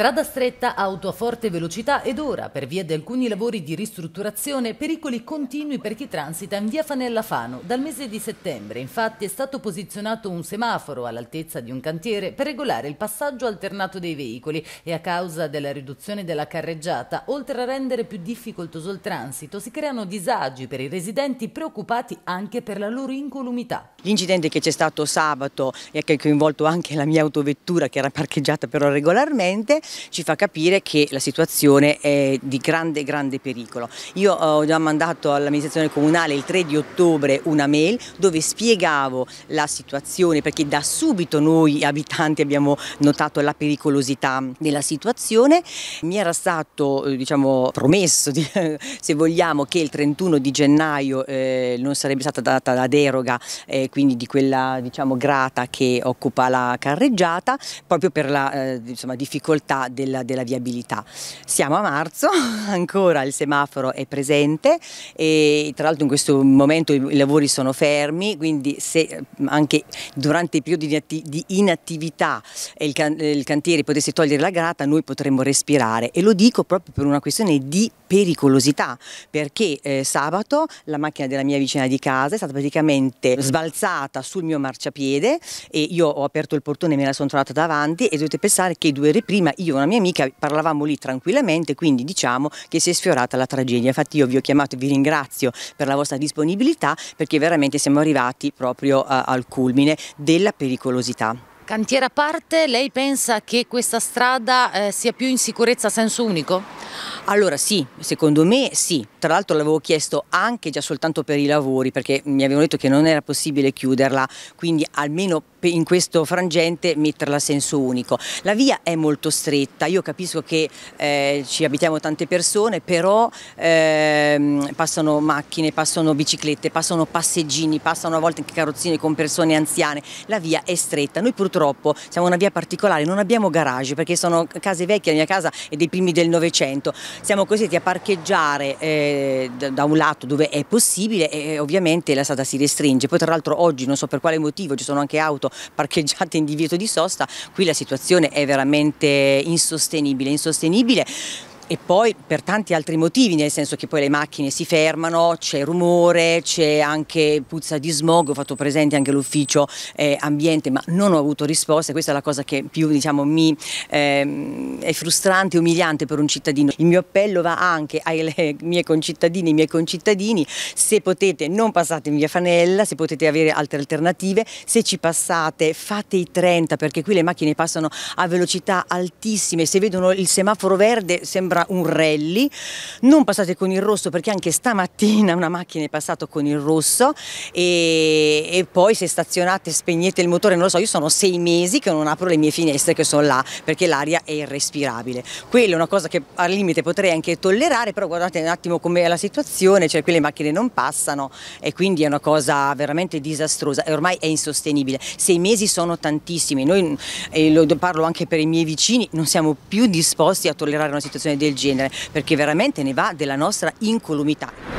Strada stretta, auto a forte velocità ed ora, per via di alcuni lavori di ristrutturazione, pericoli continui per chi transita in via Fanella Fano. Dal mese di settembre, infatti, è stato posizionato un semaforo all'altezza di un cantiere per regolare il passaggio alternato dei veicoli e a causa della riduzione della carreggiata, oltre a rendere più difficoltoso il transito, si creano disagi per i residenti preoccupati anche per la loro incolumità. L'incidente che c'è stato sabato e che ha coinvolto anche la mia autovettura che era parcheggiata però regolarmente, ci fa capire che la situazione è di grande grande pericolo. Io eh, ho già mandato all'amministrazione comunale il 3 di ottobre una mail dove spiegavo la situazione perché da subito noi abitanti abbiamo notato la pericolosità della situazione. Mi era stato eh, diciamo, promesso, se vogliamo, che il 31 di gennaio eh, non sarebbe stata data la deroga, eh, quindi di quella diciamo, grata che occupa la carreggiata, proprio per la eh, insomma, difficoltà della, della, viabilità. Siamo a marzo, ancora il semaforo è presente e tra l'altro in questo momento i lavori sono fermi, quindi se anche durante i periodi di inattività il, can il cantiere potesse togliere la grata noi potremmo respirare e lo dico proprio per una questione di pericolosità perché eh, sabato la macchina della mia vicina di casa è stata praticamente sbalzata sul mio marciapiede e io ho aperto il portone e me la sono trovata davanti e dovete pensare che due ore prima io e una mia amica parlavamo lì tranquillamente, quindi diciamo che si è sfiorata la tragedia. Infatti io vi ho chiamato e vi ringrazio per la vostra disponibilità perché veramente siamo arrivati proprio a, eh, al culmine della pericolosità. Cantiera a parte, lei pensa che questa strada eh, sia più in sicurezza a senso unico? Allora sì, secondo me sì, tra l'altro l'avevo chiesto anche già soltanto per i lavori perché mi avevano detto che non era possibile chiuderla, quindi almeno in questo frangente metterla a senso unico. La via è molto stretta, io capisco che eh, ci abitiamo tante persone, però eh, passano macchine, passano biciclette, passano passeggini, passano a volte anche carrozzine con persone anziane, la via è stretta, noi purtroppo siamo una via particolare, non abbiamo garage perché sono case vecchie, la mia casa è dei primi del Novecento, siamo costretti a parcheggiare eh, da un lato dove è possibile e ovviamente la strada si restringe. Poi tra l'altro oggi non so per quale motivo ci sono anche auto parcheggiate in divieto di sosta, qui la situazione è veramente insostenibile, insostenibile e poi per tanti altri motivi, nel senso che poi le macchine si fermano, c'è rumore, c'è anche puzza di smog, ho fatto presente anche l'ufficio eh, ambiente, ma non ho avuto risposte, questa è la cosa che più diciamo, mi eh, è frustrante e umiliante per un cittadino. Il mio appello va anche ai miei concittadini, ai miei concittadini, se potete non passate in via Fanella, se potete avere altre alternative, se ci passate fate i 30 perché qui le macchine passano a velocità altissime, se vedono il semaforo verde sembra ancora un rally, non passate con il rosso perché anche stamattina una macchina è passata con il rosso e, e poi se stazionate spegnete il motore, non lo so, io sono sei mesi che non apro le mie finestre che sono là perché l'aria è irrespirabile. Quella è una cosa che al limite potrei anche tollerare, però guardate un attimo com'è la situazione, cioè qui macchine non passano e quindi è una cosa veramente disastrosa e ormai è insostenibile. Sei mesi sono tantissimi, noi, e lo parlo anche per i miei vicini, non siamo più disposti a tollerare una situazione del del genere, perché veramente ne va della nostra incolumità.